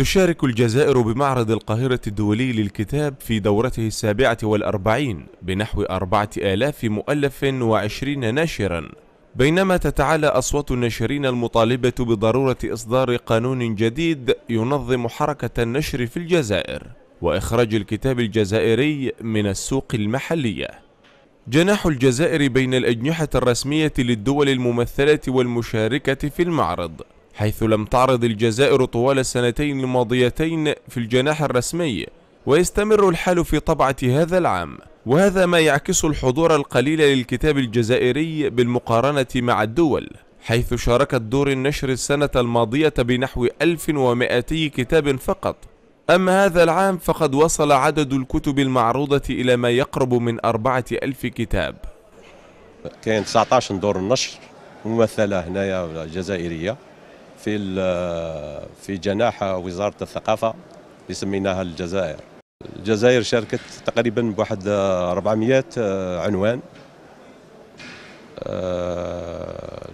تشارك الجزائر بمعرض القاهرة الدولي للكتاب في دورته السابعة والأربعين بنحو أربعة آلاف مؤلف وعشرين ناشرا بينما تتعالى أصوات الناشرين المطالبة بضرورة إصدار قانون جديد ينظم حركة النشر في الجزائر وإخراج الكتاب الجزائري من السوق المحلية جناح الجزائر بين الأجنحة الرسمية للدول الممثلة والمشاركة في المعرض حيث لم تعرض الجزائر طوال السنتين الماضيتين في الجناح الرسمي ويستمر الحال في طبعة هذا العام وهذا ما يعكس الحضور القليل للكتاب الجزائري بالمقارنة مع الدول حيث شاركت دور النشر السنة الماضية بنحو 1200 كتاب فقط أما هذا العام فقد وصل عدد الكتب المعروضة إلى ما يقرب من 4000 كتاب كاين 19 دور النشر ممثلة هنا جزائرية في في جناح وزاره الثقافه اللي سميناها الجزائر. الجزائر شاركت تقريبا بواحد 400 عنوان آه،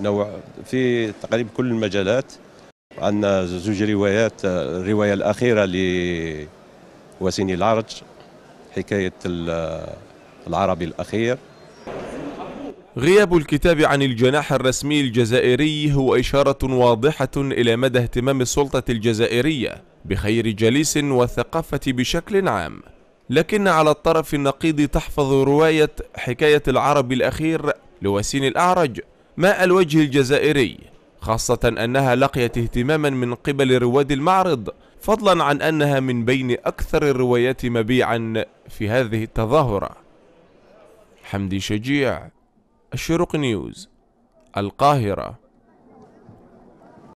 نوع في تقريبا كل المجالات عندنا زوج روايات الروايه الاخيره لوسيني العرج حكايه العربي الاخير غياب الكتاب عن الجناح الرسمي الجزائري هو إشارة واضحة إلى مدى اهتمام السلطة الجزائرية بخير جليس والثقافة بشكل عام لكن على الطرف النقيض تحفظ رواية حكاية العرب الأخير لوسين الأعرج ماء الوجه الجزائري خاصة أنها لقيت اهتماما من قبل رواد المعرض فضلا عن أنها من بين أكثر الروايات مبيعا في هذه التظاهرة حمدي شجيع الشروق نيوز القاهرة